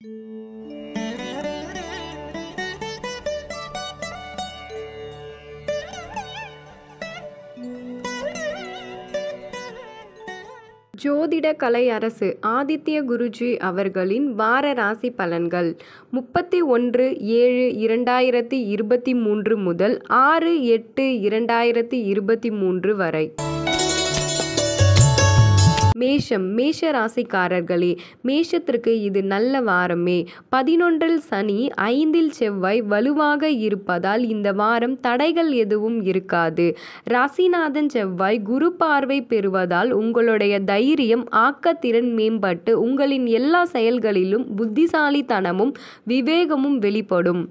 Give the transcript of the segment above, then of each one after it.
ஜோதிட கலை அரசு ஆதித்ய குருஜி அவர்களின் வார ராசி பலன்கள் முப்பத்தி ஒன்று ஏழு இரண்டாயிரத்தி இருபத்தி மூன்று முதல் ஆறு எட்டு இரண்டாயிரத்தி இருபத்தி மூன்று வரை மேஷம் மேஷ ராசிக்காரர்களே மேஷத்திற்கு இது நல்ல வாரமே பதினொன்றில் சனி ஐந்தில் செவ்வாய் வலுவாக இருப்பதால் இந்த வாரம் தடைகள் எதுவும் இருக்காது ராசிநாதன் செவ்வாய் குரு பார்வை பெறுவதால் உங்களுடைய தைரியம் ஆக்கத்திறன் மேம்பட்டு உங்களின் எல்லா செயல்களிலும் புத்திசாலித்தனமும் விவேகமும் வெளிப்படும்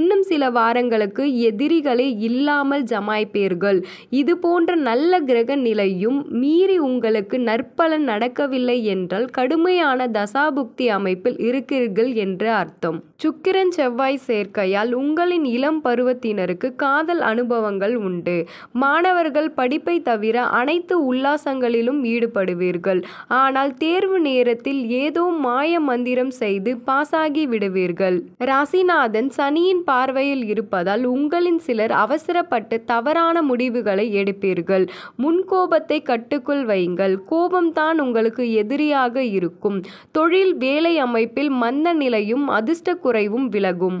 இன்னும் சில வாரங்களுக்கு எதிரிகளே இல்லாமல் ஜமாய்ப்பீர்கள் இது போன்ற நல்ல கிரக நிலையும் மீறி உங்களுக்கு நற்பல நடக்கவில்லை என்றால் கடுமையான தசாபுக்தி அமைப்பில் இருக்கிறீர்கள் என்று அர்த்தம் சுக்கிரன் செவ்வாய் சேர்க்கையால் உங்களின் இளம் பருவத்தினருக்கு காதல் அனுபவங்கள் உண்டு மாணவர்கள் படிப்பை தவிர அனைத்து உல்லாசங்களிலும் ஈடுபடுவீர்கள் ஆனால் தேர்வு நேரத்தில் ஏதோ மாய மந்திரம் செய்து பாசாகி விடுவீர்கள் ராசிநாதன் சனியின் பார்வையில் இருப்பதால் உங்களின் சிலர் அவசரப்பட்டு தவறான முடிவுகளை எடுப்பீர்கள் முன்கோபத்தை கட்டுக்குள் வையுங்கள் கோபம்தான் உங்களுக்கு எதிரியாக இருக்கும் தொழில் வேலை அமைப்பில் மந்த நிலையும் அதிர்ஷ்ட குறைவும் விலகும்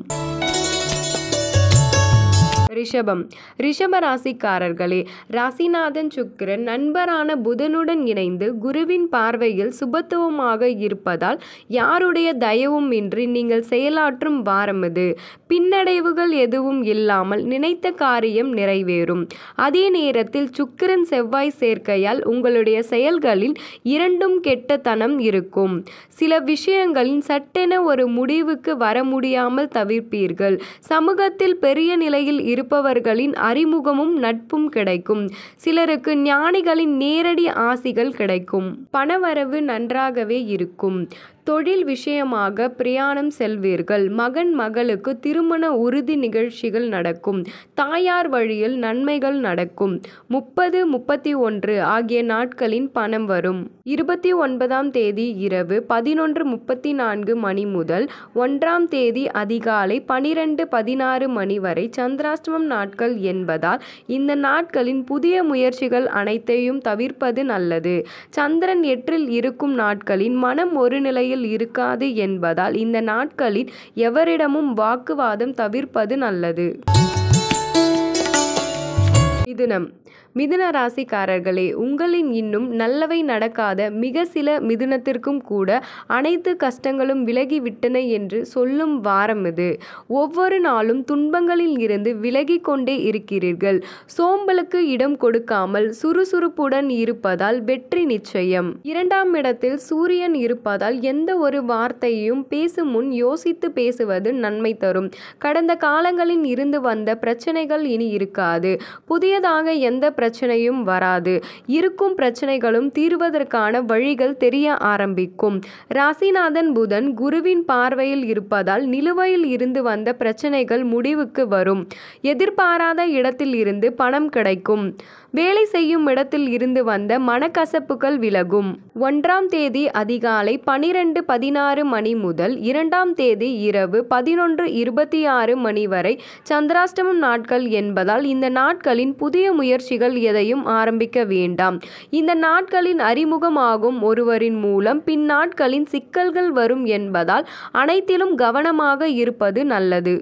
ரிஷபம் ரிஷப ராசிக்காரர்களே ராசிநாதன் சுக்கரன் நண்பரான புதனுடன் இணைந்து குருவின் பார்வையில் சுபத்துவமாக இருப்பதால் யாருடைய தயவும் இன்றி நீங்கள் செயலாற்றும் வாரம் இது பின்னடைவுகள் எதுவும் இல்லாமல் நினைத்த காரியம் நிறைவேறும் அதே நேரத்தில் சுக்கரன் செவ்வாய் சேர்க்கையால் உங்களுடைய செயல்களில் இரண்டும் கெட்டத்தனம் இருக்கும் சில விஷயங்களின் சட்டென ஒரு முடிவுக்கு வர முடியாமல் தவிர்ப்பீர்கள் சமூகத்தில் பெரிய நிலையில் இரு இருப்பவர்களின் அறிமுகமும் நட்பும் கிடைக்கும் சிலருக்கு ஞானிகளின் நேரடி ஆசிகள் கிடைக்கும் பணவரவு நன்றாகவே இருக்கும் தொழில் விஷயமாக பிரயாணம் செல்வீர்கள் மகன் மகளுக்கு திருமண உறுதி நிகழ்ச்சிகள் நடக்கும் தாயார் வழியில் நன்மைகள் நடக்கும் முப்பது முப்பத்தி ஒன்று ஆகிய நாட்களின் பணம் வரும் இருபத்தி ஒன்பதாம் தேதி இரவு பதினொன்று முப்பத்தி நான்கு மணி முதல் ஒன்றாம் தேதி அதிகாலை பனிரெண்டு பதினாறு மணி வரை சந்திராஷ்டமம் நாட்கள் என்பதால் இந்த நாட்களின் புதிய முயற்சிகள் அனைத்தையும் தவிர்ப்பது நல்லது சந்திரன் எட்டில் இருக்கும் நாட்களின் மனம் ஒரு நிலையில் கையில் இருக்காது என்பதால் இந்த நாட்களில் எவரிடமும் வாக்குவாதம் தவிர்ப்பது நல்லது நம் மிதுன ராசிக்காரர்களே உங்களின் இன்னும் நல்லவை நடக்காத மிக சில மிதுனத்திற்கும் கூட அனைத்து கஷ்டங்களும் விலகிவிட்டன என்று சொல்லும் வாரம் இது ஒவ்வொரு நாளும் துன்பங்களில் இருந்து விலகி கொண்டே இருக்கிறீர்கள் சோம்பலுக்கு இடம் கொடுக்காமல் சுறுசுறுப்புடன் இருப்பதால் வெற்றி நிச்சயம் இரண்டாம் இடத்தில் சூரியன் இருப்பதால் எந்த ஒரு வார்த்தையும் பேசும் முன் யோசித்து பேசுவது நன்மை தரும் கடந்த காலங்களில் இருந்து வந்த பிரச்சனைகள் இனி இருக்காது புதியதாக எந்த பிரச்சனையும் வராது இருக்கும் பிரச்சனைகளும் தீர்வதற்கான வழிகள் தெரிய ஆரம்பிக்கும் ராசிநாதன் புதன் குருவின் பார்வையில் இருப்பதால் நிலுவையில் இருந்து வந்த பிரச்சனைகள் முடிவுக்கு வரும் எதிர்பாராத இடத்தில் இருந்து பணம் கிடைக்கும் வேலை செய்யும் இடத்தில் இருந்து வந்த மனக்கசப்புகள் விலகும் ஒன்றாம் தேதி அதிகாலை பனிரெண்டு பதினாறு மணி முதல் இரண்டாம் தேதி இரவு பதினொன்று இருபத்தி ஆறு மணி வரை சந்திராஷ்டமம் நாட்கள் என்பதால் இந்த நாட்களின் புதிய முயற்சிகள் எதையும் ஆரம்பிக்க வேண்டாம் இந்த நாட்களின் அறிமுகமாகும் ஒருவரின் மூலம் பின்னாட்களின் சிக்கல்கள் வரும் என்பதால் அனைத்திலும் கவனமாக இருப்பது நல்லது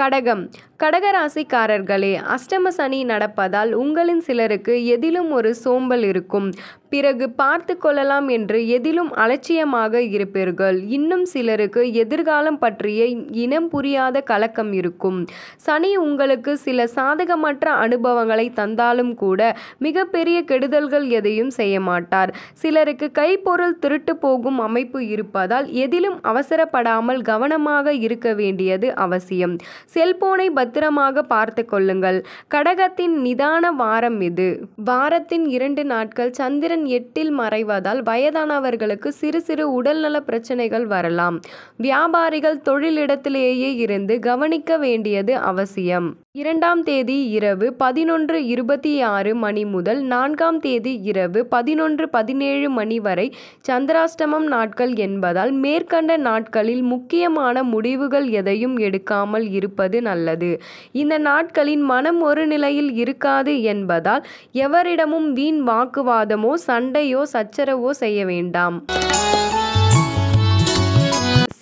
கடகம் கடகராசிக்காரர்களே அஷ்டம சனி நடப்பதால் உங்களின் சிலருக்கு எதிலும் ஒரு சோம்பல் இருக்கும் பிறகு பார்த்து கொள்ளலாம் என்று எதிலும் அலட்சியமாக இருப்பீர்கள் இன்னும் சிலருக்கு எதிர்காலம் பற்றிய இனம் புரியாத கலக்கம் இருக்கும் சனி உங்களுக்கு சில சாதகமற்ற அனுபவங்களை தந்தாலும் கூட மிகப்பெரிய கெடுதல்கள் எதையும் செய்ய மாட்டார் சிலருக்கு கைப்பொருள் திருட்டு போகும் அமைப்பு இருப்பதால் எதிலும் அவசரப்படாமல் கவனமாக இருக்க வேண்டியது அவசியம் செல்போனை பத்திரமாக பார்த்து கொள்ளுங்கள் கடகத்தின் நிதான வாரம் இது வாரத்தின் இரண்டு நாட்கள் சந்திரன் எட்டில் மறைவதால் வயதானவர்களுக்கு சிறு சிறு உடல்நல பிரச்சனைகள் வரலாம் வியாபாரிகள் தொழிலிடத்திலேயே இருந்து கவனிக்க வேண்டியது அவசியம் இரண்டாம் தேதி இரவு பதினொன்று இருபத்தி ஆறு மணி முதல் நான்காம் தேதி இரவு பதினொன்று பதினேழு மணி வரை சந்திராஷ்டமம் நாட்கள் என்பதால் மேற்கண்ட நாட்களில் முக்கியமான முடிவுகள் எதையும் எடுக்காமல் இருப்பது நல்லது இந்த நாட்களின் மனம் ஒரு நிலையில் இருக்காது என்பதால் எவரிடமும் வீண் வாக்குவாதமோ சண்டையோ சச்சரவோ செய்ய வேண்டாம்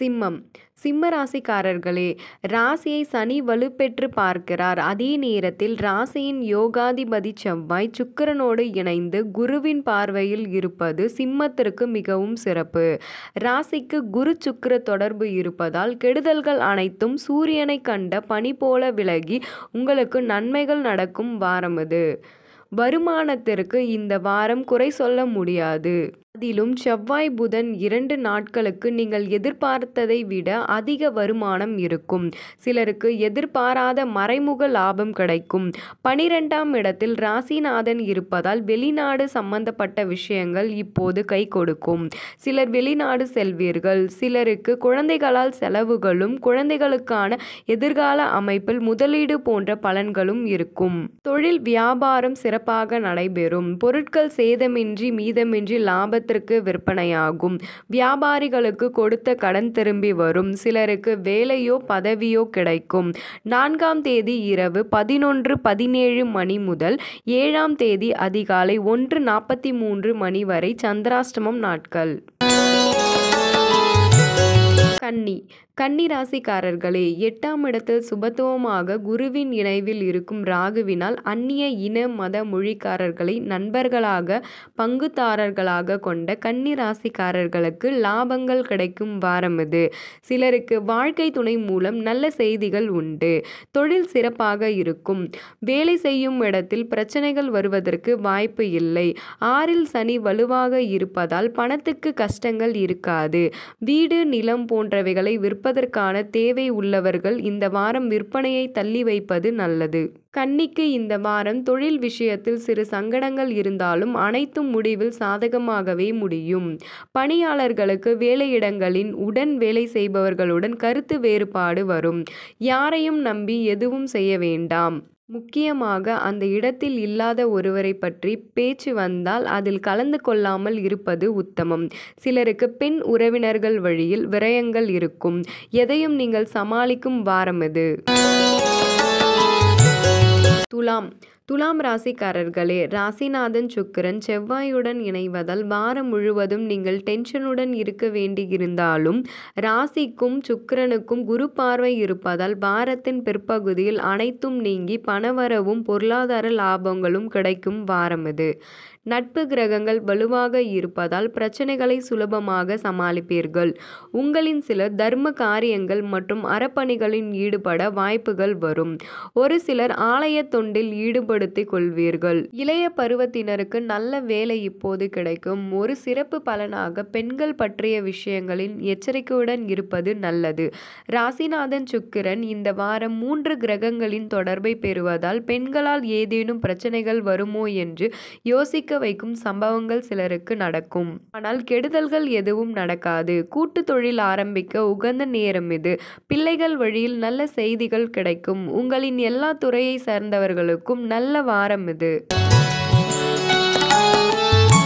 சிம்மம் சிம்ம ராசிக்காரர்களே ராசியை சனி வலுப்பெற்று பார்க்கிறார் அதே நேரத்தில் ராசியின் யோகாதிபதி செவ்வாய் சுக்கரனோடு இணைந்து குருவின் பார்வையில் இருப்பது சிம்மத்திற்கு மிகவும் சிறப்பு ராசிக்கு குரு சுக்கர தொடர்பு இருப்பதால் கெடுதல்கள் அனைத்தும் சூரியனை கண்ட பனி போல விலகி உங்களுக்கு நன்மைகள் நடக்கும் வாரம் இது வருமானத்திற்கு இந்த வாரம் குறை சொல்ல முடியாது அதிலும் செவ்வாய் புதன் இரண்டு நாட்களுக்கு நீங்கள் எதிர்பார்த்ததை விட அதிக வருமானம் இருக்கும் சிலருக்கு எதிர்பாராத மறைமுக லாபம் கிடைக்கும் பனிரெண்டாம் இடத்தில் ராசிநாதன் இருப்பதால் வெளிநாடு சம்பந்தப்பட்ட விஷயங்கள் இப்போது கை கொடுக்கும் சிலர் வெளிநாடு செல்வீர்கள் சிலருக்கு குழந்தைகளால் செலவுகளும் குழந்தைகளுக்கான எதிர்கால அமைப்பில் முதலீடு போன்ற பலன்களும் இருக்கும் தொழில் வியாபாரம் சிறப்பாக நடைபெறும் பொருட்கள் சேதமின்றி மீதமின்றி லாப தூரத்திற்கு விற்பனையாகும் வியாபாரிகளுக்கு கொடுத்த கடன் திரும்பி வரும் சிலருக்கு வேலையோ பதவியோ கிடைக்கும் நான்காம் தேதி இரவு பதினொன்று பதினேழு மணி முதல் ஏழாம் தேதி அதிகாலை ஒன்று நாற்பத்தி மூன்று மணி வரை சந்திராஷ்டமம் நாட்கள் கன்னி கன்னி ராசிக்காரர்களே எட்டாம் இடத்தில் சுபத்துவமாக குருவின் இணைவில் இருக்கும் ராகுவினால் அந்நிய இன மத மொழிக்காரர்களை நண்பர்களாக பங்குதாரர்களாக கொண்ட கன்னி ராசிக்காரர்களுக்கு லாபங்கள் கிடைக்கும் வாரம் இது சிலருக்கு வாழ்க்கை துணை மூலம் நல்ல செய்திகள் உண்டு தொழில் சிறப்பாக இருக்கும் வேலை செய்யும் இடத்தில் பிரச்சனைகள் வருவதற்கு வாய்ப்பு இல்லை ஆறில் சனி வலுவாக இருப்பதால் பணத்துக்கு கஷ்டங்கள் இருக்காது வீடு நிலம் போன்ற போன்றவைகளை விற்பதற்கான தேவை உள்ளவர்கள் இந்த வாரம் விற்பனையை தள்ளி வைப்பது நல்லது கன்னிக்கு இந்த வாரம் தொழில் விஷயத்தில் சிறு சங்கடங்கள் இருந்தாலும் அனைத்தும் முடிவில் சாதகமாகவே முடியும் பணியாளர்களுக்கு வேலையிடங்களின் உடன் வேலை செய்பவர்களுடன் கருத்து வேறுபாடு வரும் யாரையும் நம்பி எதுவும் செய்ய வேண்டாம் முக்கியமாக அந்த இடத்தில் இல்லாத ஒருவரைப் பற்றி பேச்சு வந்தால் அதில் கலந்து கொள்ளாமல் இருப்பது உத்தமம் சிலருக்கு பெண் உறவினர்கள் வழியில் விரயங்கள் இருக்கும் எதையும் நீங்கள் சமாளிக்கும் வாரம் இது துலாம் துலாம் ராசிக்காரர்களே ராசிநாதன் சுக்கிரன் செவ்வாயுடன் இணைவதால் வாரம் முழுவதும் நீங்கள் டென்ஷனுடன் இருக்க வேண்டியிருந்தாலும் ராசிக்கும் சுக்கிரனுக்கும் குரு பார்வை இருப்பதால் வாரத்தின் பிற்பகுதியில் அனைத்தும் நீங்கி பணவரவும் பொருளாதார லாபங்களும் கிடைக்கும் வாரம் இது நட்பு கிரகங்கள் வலுவாக இருப்பதால் பிரச்சனைகளை சுலபமாக சமாளிப்பீர்கள் உங்களின் சில தர்ம காரியங்கள் மற்றும் அறப்பணிகளில் ஈடுபட வாய்ப்புகள் வரும் ஒரு சிலர் ஆலய தொண்டில் ஈடுபட பயன்படுத்திக் கொள்வீர்கள் இளைய பருவத்தினருக்கு நல்ல வேலை இப்போது கிடைக்கும் ஒரு சிறப்பு பலனாக பெண்கள் பற்றிய விஷயங்களின் எச்சரிக்கையுடன் இருப்பது நல்லது ராசிநாதன் சுக்கிரன் இந்த வாரம் மூன்று கிரகங்களின் தொடர்பை பெறுவதால் பெண்களால் ஏதேனும் பிரச்சனைகள் வருமோ என்று யோசிக்க வைக்கும் சம்பவங்கள் சிலருக்கு நடக்கும் ஆனால் கெடுதல்கள் எதுவும் நடக்காது கூட்டு தொழில் ஆரம்பிக்க உகந்த நேரம் இது பிள்ளைகள் வழியில் நல்ல செய்திகள் கிடைக்கும் உங்களின் எல்லா துறையை சார்ந்தவர்களுக்கும் நல்ல நல்ல வாரம் இது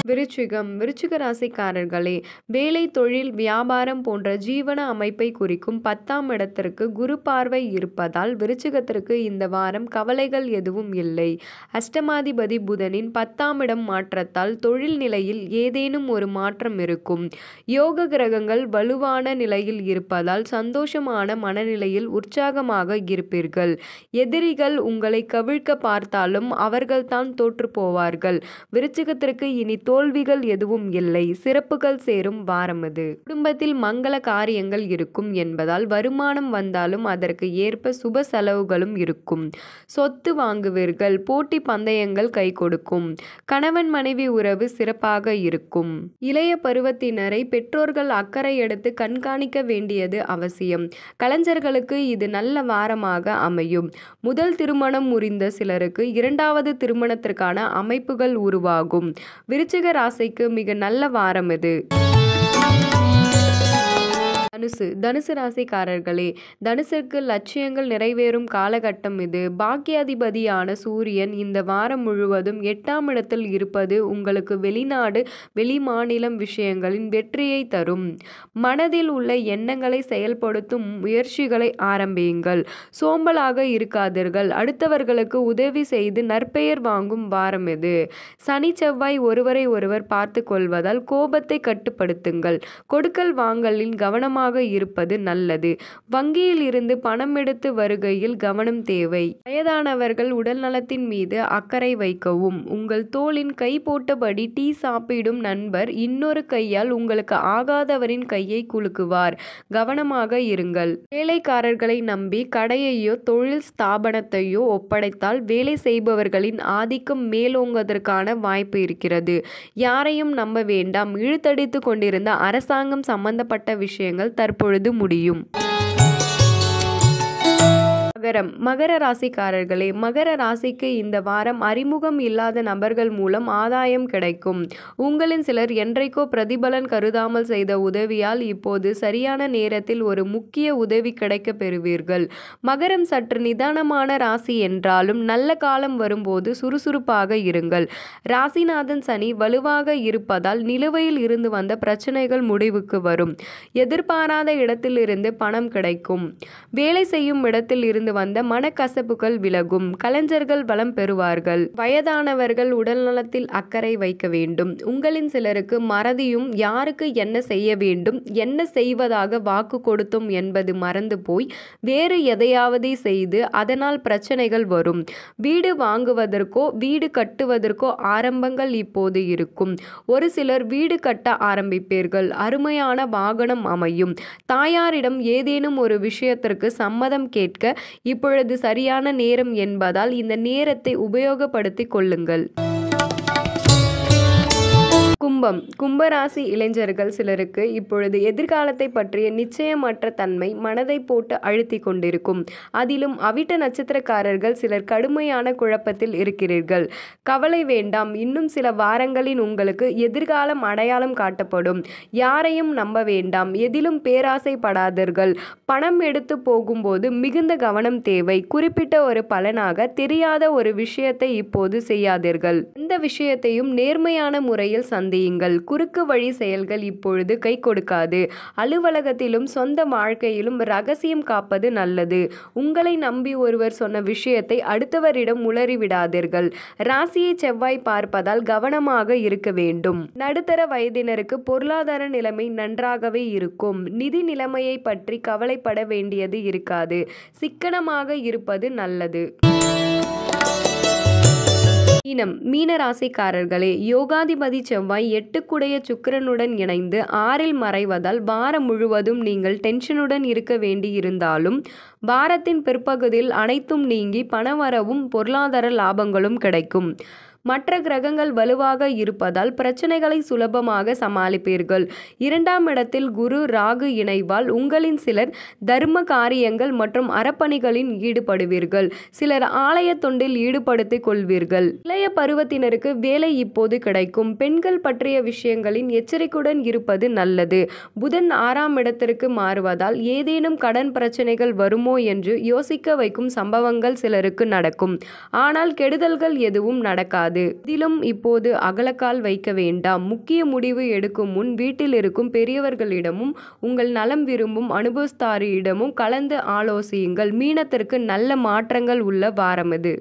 விருச்சிகம் விருச்சிக ராசிக்காரர்களே வேலை தொழில் வியாபாரம் போன்ற ஜீவன அமைப்பை குறிக்கும் பத்தாம் இடத்திற்கு குரு பார்வை இருப்பதால் விருச்சிகத்திற்கு இந்த வாரம் கவலைகள் எதுவும் இல்லை அஷ்டமாதிபதி புதனின் பத்தாம் இடம் மாற்றத்தால் தொழில் நிலையில் ஏதேனும் ஒரு மாற்றம் இருக்கும் யோக கிரகங்கள் வலுவான நிலையில் இருப்பதால் சந்தோஷமான மனநிலையில் உற்சாகமாக இருப்பீர்கள் எதிரிகள் உங்களை கவிழ்க்க பார்த்தாலும் அவர்கள்தான் தோற்று போவார்கள் விருச்சிகத்திற்கு இனி தோ தோல்விகள் எதுவும் இல்லை சிறப்புகள் சேரும் வாரம் இது குடும்பத்தில் மங்கள காரியங்கள் இருக்கும் என்பதால் வருமானம் வந்தாலும் அதற்கு ஏற்ப சுப செலவுகளும் இருக்கும் சொத்து வாங்குவீர்கள் போட்டி பந்தயங்கள் கை கொடுக்கும் கணவன் மனைவி உறவு சிறப்பாக இருக்கும் இளைய பருவத்தினரை பெற்றோர்கள் அக்கறை எடுத்து கண்காணிக்க வேண்டியது அவசியம் கலைஞர்களுக்கு இது நல்ல வாரமாக அமையும் முதல் திருமணம் முறிந்த சிலருக்கு இரண்டாவது திருமணத்திற்கான அமைப்புகள் உருவாகும் விருச்சிக ராசிக்கு மிக நல்ல வாரம் இது தனுசு தனுசு ராசிக்காரர்களே தனுசுக்கு லட்சியங்கள் நிறைவேறும் காலகட்டம் இது பாக்கியாதிபதியான சூரியன் இந்த வாரம் முழுவதும் எட்டாம் இடத்தில் இருப்பது உங்களுக்கு வெளிநாடு வெளிமாநிலம் விஷயங்களின் வெற்றியை தரும் மனதில் உள்ள எண்ணங்களை செயல்படுத்தும் முயற்சிகளை ஆரம்பியுங்கள் சோம்பலாக இருக்காதீர்கள் அடுத்தவர்களுக்கு உதவி செய்து நற்பெயர் வாங்கும் வாரம் இது சனி செவ்வாய் ஒருவரை ஒருவர் பார்த்து கொள்வதால் கோபத்தை கட்டுப்படுத்துங்கள் கொடுக்கல் வாங்கலின் கவனமாக கவனமாக இருப்பது நல்லது வங்கியில் இருந்து பணம் எடுத்து வருகையில் கவனம் தேவை வயதானவர்கள் உடல் நலத்தின் மீது அக்கறை வைக்கவும் உங்கள் தோளின் கை போட்டபடி டீ சாப்பிடும் நண்பர் இன்னொரு கையால் உங்களுக்கு ஆகாதவரின் கையை குலுக்குவார் கவனமாக இருங்கள் வேலைக்காரர்களை நம்பி கடையையோ தொழில் ஸ்தாபனத்தையோ ஒப்படைத்தால் வேலை செய்பவர்களின் ஆதிக்கம் மேலோங்குவதற்கான வாய்ப்பு இருக்கிறது யாரையும் நம்ப வேண்டாம் இழுத்தடித்து கொண்டிருந்த அரசாங்கம் சம்பந்தப்பட்ட விஷயங்கள் தற்பொழுது முடியும் மகரம் மகர ராசிக்காரர்களே மகர ராசிக்கு இந்த வாரம் அறிமுகம் இல்லாத நபர்கள் மூலம் ஆதாயம் கிடைக்கும் உங்களின் சிலர் என்றைக்கோ பிரதிபலன் கருதாமல் செய்த உதவியால் இப்போது சரியான நேரத்தில் ஒரு முக்கிய உதவி கிடைக்க பெறுவீர்கள் மகரம் சற்று நிதானமான ராசி என்றாலும் நல்ல காலம் வரும்போது சுறுசுறுப்பாக இருங்கள் ராசிநாதன் சனி வலுவாக இருப்பதால் நிலுவையில் இருந்து வந்த பிரச்சனைகள் முடிவுக்கு வரும் எதிர்பாராத இடத்திலிருந்து பணம் கிடைக்கும் வேலை செய்யும் இடத்தில் இருந்து இருந்து வந்த மனக்கசப்புகள் விலகும் கலைஞர்கள் பலம் பெறுவார்கள் வயதானவர்கள் உடல்நலத்தில் அக்கறை வைக்க வேண்டும் உங்களின் சிலருக்கு மறதியும் யாருக்கு என்ன செய்ய வேண்டும் என்ன செய்வதாக வாக்கு கொடுத்தோம் என்பது மறந்து போய் வேறு எதையாவது செய்து அதனால் பிரச்சனைகள் வரும் வீடு வாங்குவதற்கோ வீடு கட்டுவதற்கோ ஆரம்பங்கள் இப்போது இருக்கும் ஒரு சிலர் வீடு கட்ட ஆரம்பிப்பீர்கள் அருமையான வாகனம் அமையும் தாயாரிடம் ஏதேனும் ஒரு விஷயத்திற்கு சம்மதம் கேட்க இப்பொழுது சரியான நேரம் என்பதால் இந்த நேரத்தை உபயோகப்படுத்திக் கொள்ளுங்கள் கும்பம் கும்பராசி இளைஞர்கள் சிலருக்கு இப்பொழுது எதிர்காலத்தை பற்றிய நிச்சயமற்ற தன்மை மனதை போட்டு அழுத்தி கொண்டிருக்கும் அதிலும் அவிட்ட நட்சத்திரக்காரர்கள் சிலர் கடுமையான குழப்பத்தில் இருக்கிறீர்கள் கவலை வேண்டாம் இன்னும் சில வாரங்களின் உங்களுக்கு எதிர்காலம் அடையாளம் காட்டப்படும் யாரையும் நம்ப வேண்டாம் எதிலும் பேராசைப்படாதீர்கள் பணம் எடுத்து போகும்போது மிகுந்த கவனம் தேவை குறிப்பிட்ட ஒரு பலனாக தெரியாத ஒரு விஷயத்தை இப்போது செய்யாதீர்கள் இந்த விஷயத்தையும் நேர்மையான முறையில் சந்தி செய்யுங்கள் குறுக்கு வழி செயல்கள் இப்பொழுது கை கொடுக்காது அலுவலகத்திலும் சொந்த வாழ்க்கையிலும் ரகசியம் காப்பது நல்லது உங்களை நம்பி ஒருவர் சொன்ன விஷயத்தை அடுத்தவரிடம் உளறிவிடாதீர்கள் ராசியை செவ்வாய் பார்ப்பதால் கவனமாக இருக்க வேண்டும் நடுத்தர வயதினருக்கு பொருளாதார நிலைமை நன்றாகவே இருக்கும் நிதி நிலைமையை பற்றி கவலைப்பட வேண்டியது இருக்காது சிக்கனமாக இருப்பது நல்லது இனம் மீனராசிக்காரர்களே யோகாதிபதி செவ்வாய் எட்டுக்குடைய சுக்கரனுடன் இணைந்து ஆறில் மறைவதால் வாரம் முழுவதும் நீங்கள் டென்ஷனுடன் இருக்க வேண்டியிருந்தாலும் வாரத்தின் பிற்பகுதியில் அனைத்தும் நீங்கி பணவரவும் பொருளாதார லாபங்களும் கிடைக்கும் மற்ற கிரகங்கள் வலுவாக இருப்பதால் பிரச்சனைகளை சுலபமாக சமாளிப்பீர்கள் இரண்டாம் இடத்தில் குரு ராகு இணைவால் உங்களின் சிலர் தர்ம காரியங்கள் மற்றும் அறப்பணிகளில் ஈடுபடுவீர்கள் சிலர் ஆலய தொண்டில் ஈடுபடுத்திக் கொள்வீர்கள் இளைய பருவத்தினருக்கு வேலை இப்போது கிடைக்கும் பெண்கள் பற்றிய விஷயங்களின் எச்சரிக்கையுடன் இருப்பது நல்லது புதன் ஆறாம் இடத்திற்கு மாறுவதால் ஏதேனும் கடன் பிரச்சனைகள் வருமோ என்று யோசிக்க வைக்கும் சம்பவங்கள் சிலருக்கு நடக்கும் ஆனால் கெடுதல்கள் எதுவும் நடக்காது கூடாது இதிலும் இப்போது அகலக்கால் வைக்க வேண்டாம் முக்கிய முடிவு எடுக்கும் முன் வீட்டில் இருக்கும் பெரியவர்களிடமும் உங்கள் நலம் விரும்பும் அனுபவஸ்தாரியிடமும் கலந்து ஆலோசியுங்கள் மீனத்திற்கு நல்ல மாற்றங்கள் உள்ள வாரம் இது